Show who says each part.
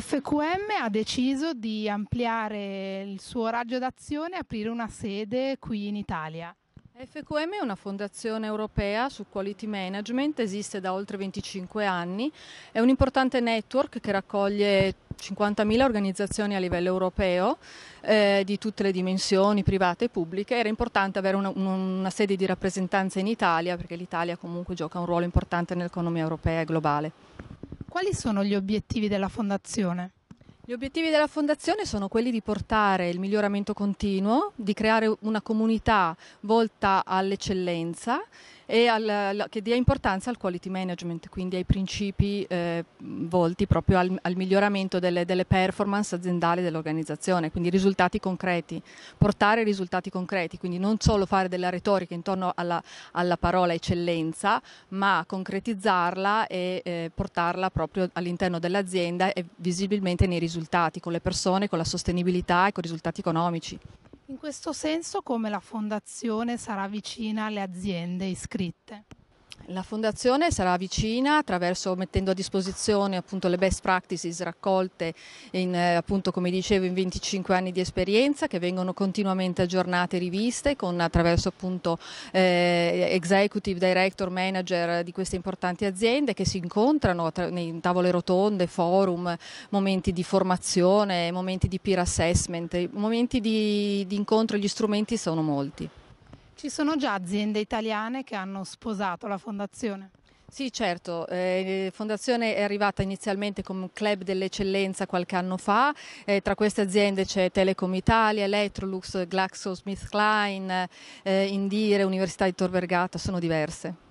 Speaker 1: FQM ha deciso di ampliare il suo raggio d'azione
Speaker 2: e aprire una sede qui in Italia. FQM è una fondazione europea su quality management, esiste da oltre 25 anni, è un importante network che raccoglie 50.000 organizzazioni a livello europeo eh, di tutte le dimensioni private e pubbliche, era importante avere una, una sede di rappresentanza in Italia perché l'Italia comunque gioca un ruolo importante nell'economia europea e globale quali sono gli obiettivi della Fondazione? Gli obiettivi della Fondazione sono quelli di portare il miglioramento continuo, di creare una comunità volta all'eccellenza e al, che dia importanza al quality management, quindi ai principi eh, volti proprio al, al miglioramento delle, delle, performance aziendali dell'organizzazione, quindi risultati concreti, portare risultati concreti, quindi non solo fare della retorica intorno alla, alla parola eccellenza, ma concretizzarla e eh, portarla proprio all'interno dell'azienda e visibilmente nei risultati, con le persone, con la sostenibilità e con i risultati economici.
Speaker 1: In questo senso come la Fondazione sarà vicina alle aziende iscritte?
Speaker 2: La Fondazione sarà vicina attraverso mettendo a disposizione appunto, le best practices raccolte in, eh, appunto, come dicevo, in 25 anni di esperienza che vengono continuamente aggiornate e riviste con, attraverso appunto, eh, executive, director, manager di queste importanti aziende che si incontrano in tavole rotonde, forum, momenti di formazione, momenti di peer assessment, momenti di, di incontro, gli strumenti sono molti.
Speaker 1: Ci sono già aziende italiane che hanno sposato
Speaker 2: la fondazione? Sì, certo, eh, Fondazione è arrivata inizialmente come un club dell'eccellenza qualche anno fa, eh, tra queste aziende c'è Telecom Italia, Electrolux, GlaxoSmithKline, eh, Indire, Università di Tor Vergata, sono diverse.